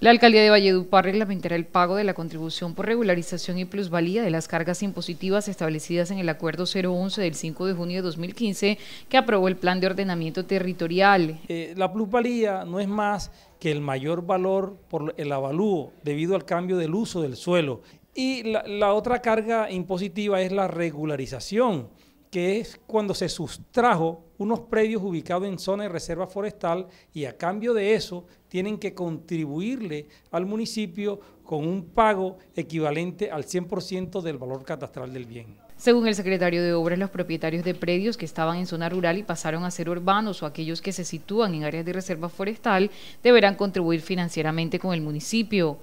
La alcaldía de Valledupar reglamentará el pago de la contribución por regularización y plusvalía de las cargas impositivas establecidas en el Acuerdo 011 del 5 de junio de 2015 que aprobó el Plan de Ordenamiento Territorial. Eh, la plusvalía no es más que el mayor valor por el avalúo debido al cambio del uso del suelo. Y la otra carga impositiva es la regularización que es cuando se sustrajo unos predios ubicados en zona de reserva forestal y a cambio de eso tienen que contribuirle al municipio con un pago equivalente al 100% del valor catastral del bien. Según el secretario de Obras, los propietarios de predios que estaban en zona rural y pasaron a ser urbanos o aquellos que se sitúan en áreas de reserva forestal deberán contribuir financieramente con el municipio.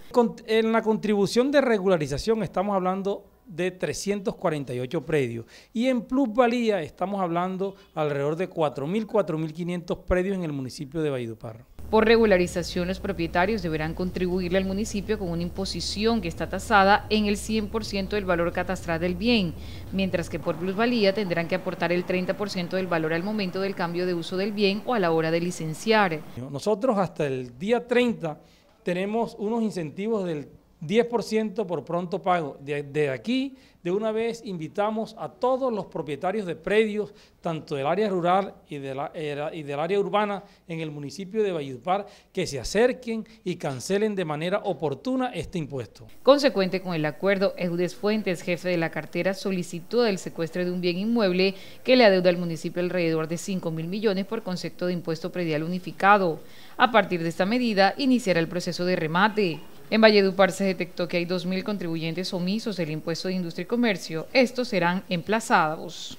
En la contribución de regularización estamos hablando de 348 predios. Y en plusvalía estamos hablando alrededor de 4.000, 4.500 predios en el municipio de Valledupar. Por regularización, los propietarios deberán contribuirle al municipio con una imposición que está tasada en el 100% del valor catastral del bien, mientras que por plusvalía tendrán que aportar el 30% del valor al momento del cambio de uso del bien o a la hora de licenciar. Nosotros hasta el día 30 tenemos unos incentivos del 10% por pronto pago. Desde aquí, de una vez, invitamos a todos los propietarios de predios, tanto del área rural y, de la, y del área urbana en el municipio de Valledupar, que se acerquen y cancelen de manera oportuna este impuesto. Consecuente con el acuerdo, Eudes Fuentes, jefe de la cartera, solicitó el secuestro de un bien inmueble que le adeuda al municipio alrededor de 5 mil millones por concepto de impuesto predial unificado. A partir de esta medida, iniciará el proceso de remate. En Valledupar se detectó que hay 2.000 contribuyentes omisos del impuesto de industria y comercio. Estos serán emplazados.